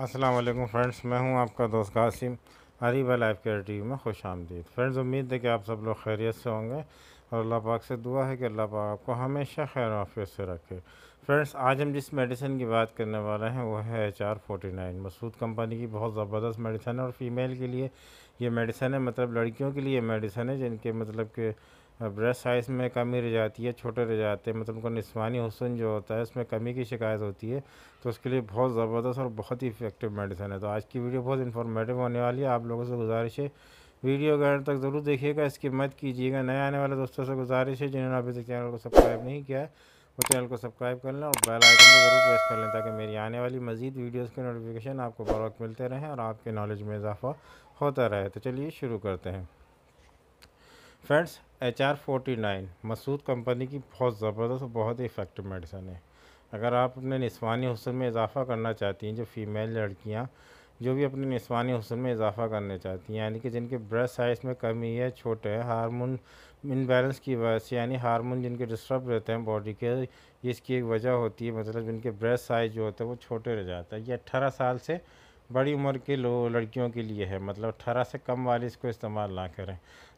अस्सलाम वालेकुम फ्रेंड्स मैं हूं आपका दोस्त Qasim Ariba life care T में खुश आमदीद फ्रेंड्स उम्मीद है कि आप सब लोग खैरियत से होंगे और अल्लाह पाक से दुआ है कि अल्लाह पाक आपको हमेशा खैर वाफियत से रखे फ्रेंड्स आज हम जिस मेडिसिन की बात करने वाले हैं वो है H R forty nine Masood company की बहुत ज़बरदस्त मेडिसन है और फीमेल के लिए ये मेडिसन है मतलब लड़कियों के लिए मेडिसन है जिनके मतलब के और साइज़ में कमी रह जाती है छोटे रह जाते हैं मतलब उनको निस्वानी हुसन जो होता है उसमें कमी की शिकायत होती है तो उसके लिए बहुत ज़बरदस्त और बहुत ही इफेक्टिव मेडिसिन है तो आज की वीडियो बहुत इन्फॉर्मेटिव होने वाली है आप लोगों से गुजारिश है वीडियो का तक ज़रूर देखिएगा इसकी मत कीजिएगा नए आने वाले दोस्तों से गुजारिश है जिन्होंने अभी तक चैनल को सब्सक्राइब नहीं किया है वो चैनल को सब्सक्राइब कर लें और बेल आइकन को ज़रूर प्रेस कर लें ताकि मेरी आने वाली मजीद वीडियोस के नोटिफिकेशन आपको बर वक्त मिलते रहें और आपके नॉलेज में इजाफा होता रहे तो चलिए शुरू करते हैं friends H R forty nine Masood company की बहुत ज़बरदस्त और बहुत ही इफ़ेक्टिव मेडिसन है अगर आप अपने निस्वानी हसन में इजाफ़ा करना चाहती हैं जो फ़ीमेल लड़कियाँ जो भी अपने निस्वानी हसन में इजाफ़ा करने चाहती हैं यानी कि जिनके ब्रेस्ट साइज़ में कमी है छोटे हैं हारमोन इनबैलेंस की वजह से यानी हारमोन जिनके डिस्टर्ब रहते हैं बॉडी के इसकी एक वजह होती है मतलब जिनके ब्रेस्ट साइज़ जो होता है वो छोटे रह जाता है ये अट्ठारह साल से बड़ी उम्र के लड़कियों के लिए है मतलब अट्ठारह से कम वाले इसको इस्तेमाल ना करें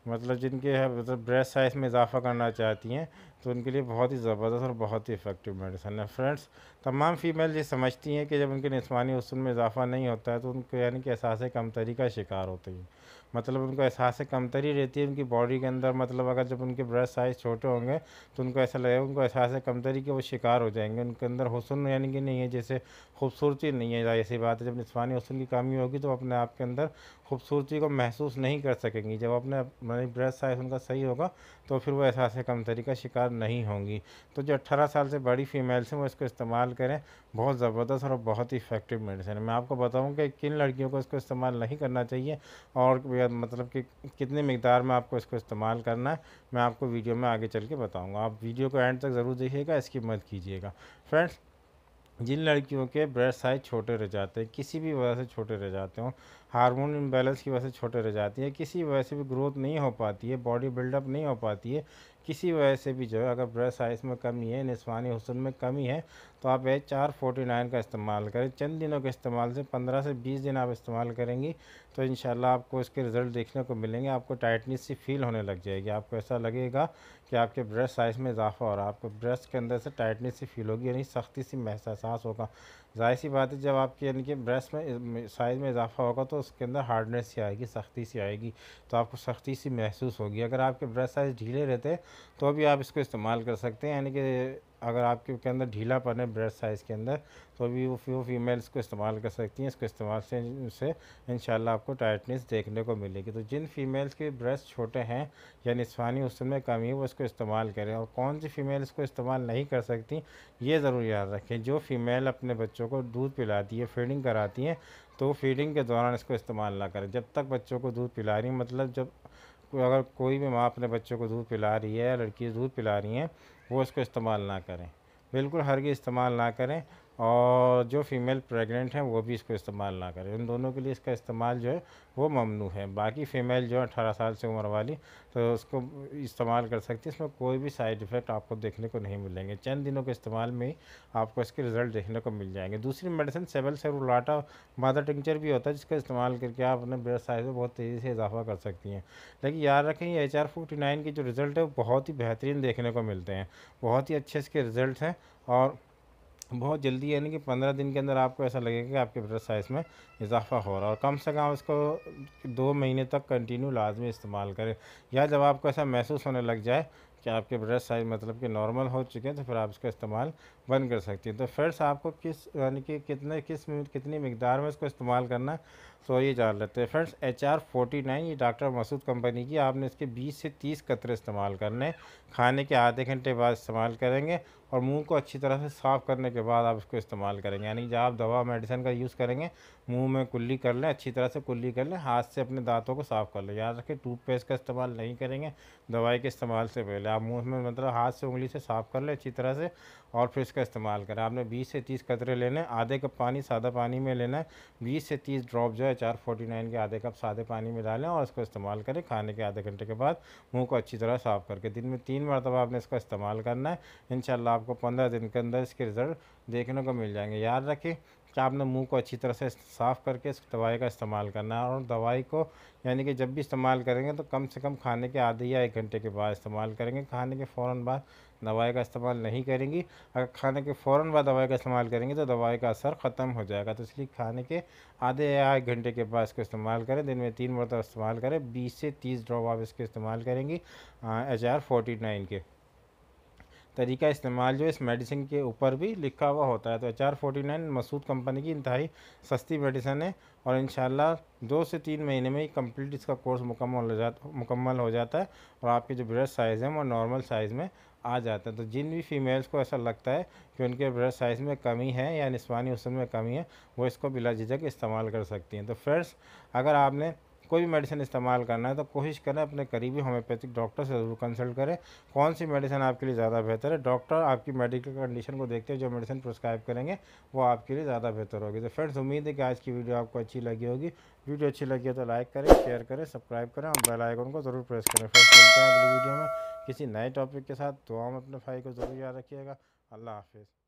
मतलब जिनके मतलब ब्रेस्ट साइज़ में इजाफा करना चाहती हैं तो उनके लिए बहुत ही ज़बरदस्त और बहुत ही इफ़ेक्टिव मेडिसन है फ्रेंड्स तमाम फ़ीमेल ये समझती हैं कि जब उनके निस्वानी उसूल में इजाफा नहीं होता है तो उनको यानी कि एहसास कमतरी का शिकार होती है मतलब उनको एहसास कमतरी रहती है उनकी बॉडी के अंदर मतलब अगर जब उनके ब्रेस्ट साइज़ छोटे होंगे तो उनको ऐसा लगेगा उनको एहसास कमतरी के वो शिकार हो जाएंगे उनके अंदर हसन यानी कि नहीं है जैसे खूबसूरती नहीं है ऐसी बात है जब निस्वानी हसन की कमी होगी तो अपने आप के अंदर खूबसूरती को महसूस नहीं कर सकेंगी जब अपने मतलब ब्रेस्ट साइज उनका सही होगा तो फिर वो एहसास तरीके का शिकार नहीं होंगी तो जो अट्ठारह साल से बड़ी फीमेल्स हैं वो इसको इस्तेमाल करें बहुत ज़बरदस्त और बहुत ही इफेक्टिव मेडिसिन है मैं आपको बताऊँ कि किन लड़कियों को इसको इस्तेमाल नहीं करना चाहिए और मतलब कि कितनी मकदार में आपको इसको इस्तेमाल करना है मैं आपको वीडियो में आगे चल के बताऊँगा आप वीडियो को एंड तक ज़रूर देखिएगा इसकी मदद कीजिएगा फ्रेंड्स जिन लड़कियों के ब्रेस्ट साइज छोटे रह जाते हैं किसी भी वजह से छोटे रह जाते हों हार्मोन इम्बेलेंस की वजह से छोटे रह जाती है किसी वजह से भी ग्रोथ नहीं हो पाती है बॉडी बिल्डअप नहीं हो पाती है किसी वजह से भी जो है अगर ब्रेस्ट साइज में कमी है निस्वानी हुसन में कमी है तो आप एच चार फोर्टी नाइन का इस्तेमाल करें चंद दिनों के इस्तेमाल से पंद्रह से बीस दिन आप इस्तेमाल करेंगी तो इन आपको इसके रिज़ल्ट देखने को मिलेंगे आपको टाइटनेस सी फील होने लग जाएगी आपको ऐसा लगेगा कि आपके ब्रेस्ट साइज़ में इजाफा हो रहा है आपको ब्रेस्ट के अंदर से टाइटनेस सी फील होगी यानी सख्ती सी महसास होगा जाहिर सी बात है जब आपके यानी कि ब्रेस्ट में साइज़ में इजाफा होगा तो उसके अंदर हार्डनेस सी आएगी सख्ती सी आएगी तो आपको सख्ती सी महसूस होगी अगर आपके ब्रश साइज ढीले रहते हैं तो भी आप इसको इस्तेमाल कर सकते हैं यानी कि अगर आपके के अंदर ढीलापन है ब्रेस्ट साइज़ के अंदर तो भी वो फ्यू फीमेल्स को इस्तेमाल कर सकती हैं इसको इस्तेमाल से उनसे इन आपको टाइटनेस देखने को मिलेगी तो जिन फीमेल्स के ब्रेस्ट छोटे हैं या निस्वानी उसमें समय कमी है वो इसको इस्तेमाल करें और कौन सी फीमेल्स को इस्तेमाल नहीं कर सकती ये ज़रूर याद रखें जो फीमेल अपने बच्चों को दूध पिलाती है फीडिंग कराती हैं तो फीडिंग के दौरान इसको इस्तेमाल ना करें जब तक बच्चों को दूध पिला रही मतलब जब अगर कोई भी माँ अपने बच्चों को दूध पिला रही है या लड़की दूध पिला रही हैं वो उसको इस्तेमाल ना करें बिल्कुल हर की इस्तेमाल ना करें और जो फीमेल प्रेग्नेंट हैं वो भी इसको इस्तेमाल ना करें उन दोनों के लिए इसका इस्तेमाल जो है वो ममनू है बाकी फ़ीमेल जो है अठारह साल से उम्र वाली तो उसको इस्तेमाल कर सकती है इसमें कोई भी साइड इफ़ेक्ट आपको देखने को नहीं मिलेंगे चंद दिनों के इस्तेमाल में ही आपको इसके रिज़ल्ट देखने को मिल जाएंगे दूसरी मेडिसिन सेबल सेरुलाटा मादर टिंचर भी होता है जिसका इस्तेमाल करके आप अपने ब्रेड साइज में बहुत तेज़ी से इजाफा कर सकती हैं लेकिन याद रखें ये एच आर फोर्टी नाइन के जो रिज़ल्ट है वो बहुत ही बेहतरीन देखने को मिलते हैं बहुत ही अच्छे इसके रिज़ल्ट हैं और बहुत जल्दी यानी कि पंद्रह दिन के अंदर आपको ऐसा लगेगा कि आपके ब्रश साइज़ में इजाफा हो रहा है और कम से कम इसको दो महीने तक कंटिन्यू लाजमी इस्तेमाल करें या जब आपको ऐसा महसूस होने लग जाए कि आपके ब्रश साइज मतलब कि नॉर्मल हो चुके हैं तो फिर आप इसका इस्तेमाल बंद कर सकती हैं तो फ्रेंड्स आपको किस यानी कि कितने किस कितनी मकदार में इसको इस्तेमाल करना तो ये जान लेते हैं friends H R forty nine ये डॉक्टर मसूद कंपनी की आपने इसके बीस से तीस कतरे इस्तेमाल करने खाने के आधे घंटे बाद इस्तेमाल करेंगे और मुंह को अच्छी तरह से साफ़ करने के बाद आप इसको इस्तेमाल करेंगे यानी जब आप दवा मेडिसिन का यूज़ करेंगे मुंह में कुल्ली कर लें अच्छी तरह से कुल्ली कर लें हाथ से अपने दांतों को साफ़ कर लें याद रखें टूथपेस्ट का इस्तेमाल नहीं करेंगे दवाई के इस्तेमाल से पहले आप मुँह में मतलब हाथ से उंगली से साफ़ कर लें अच्छी तरह से और फिर इसका इस्तेमाल करें आपने बीस से तीस कतरे लेने आधे कप पानी सादा पानी में लेना है बीस से तीस ड्रॉप जो है चार फोर्टी नाइन के आधे कप सादे पानी में डालें और इसको इस्तेमाल करें खाने के आधे घंटे के बाद मुँह को अच्छी तरह साफ़ करके दिन में तीन मरतबा आपने इसका इस्तेमाल करना है इन आप आपको पंद्रह दिन के अंदर इसके रिज़ल्ट देखने को मिल जाएंगे याद रखें कि आपने मुंह को अच्छी तरह से साफ़ करके इस दवाई का इस्तेमाल करना है और दवाई को यानी कि जब भी इस्तेमाल करेंगे तो कम से कम खाने के आधे या एक घंटे के बाद इस्तेमाल करेंगे खाने के फ़ौर बाद दवाई का इस्तेमाल नहीं करेंगी अगर खाने के फ़ौर बाद दवाई का इस्तेमाल करेंगे तो दवाई का असर ख़त्म हो जाएगा तो इसलिए खाने के आधे या एक घंटे के बाद इसको इस्तेमाल करें दिन में तीन मरतब तो इस्तेमाल करें बीस से तीस ड्रॉप आप इसके इस्तेमाल करेंगी एच आर नाइन के तरीका इस्तेमाल जो इस मेडिसिन के ऊपर भी लिखा हुआ होता है तो R forty nine Masood company की इंतहाई सस्ती मेडिसिन है और इन दो से तीन महीने में ही कम्प्लीट इसका कोर्स मुकम्मल हो जाता मुकम्मल हो जाता है और आपके जो ब्रेस्ट साइज़ हैं वो नॉर्मल साइज़ में आ जाता है तो जिन भी फीमेल्स को ऐसा लगता है कि उनके ब्रेस्ट साइज़ में कमी है या निस्वानी उसन में कमी है वो इसको बिला झिझक इस्तेमाल कर सकती हैं तो फ्रेंड्स अगर आपने कोई भी मेडिसिन इस्तेमाल करना है तो कोशिश करें अपने करीबी होम्योपैथिक डॉक्टर से ज़रूर कंसल्ट करें कौन सी मेडिसिन आपके लिए ज़्यादा बेहतर है डॉक्टर आपकी मेडिकल कंडीशन को देखते हुए जो मेडिसिन प्रस्क्राइब करेंगे वो आपके लिए ज़्यादा बेहतर होगी तो फ्रेंड्स उम्मीद है कि आज की वीडियो आपको अच्छी लगी होगी वीडियो अच्छी लगी है तो लाइक करें शेयर करें सब्सक्राइब करें और बेल आइकन को ज़रूर प्रेस करें फ्रेंड्स मिलते हैं अगली वीडियो में किसी नए टॉपिक के साथ दुआ हम अपने भाई को ज़रूर याद रखिएगा अल्लाह हाफिज़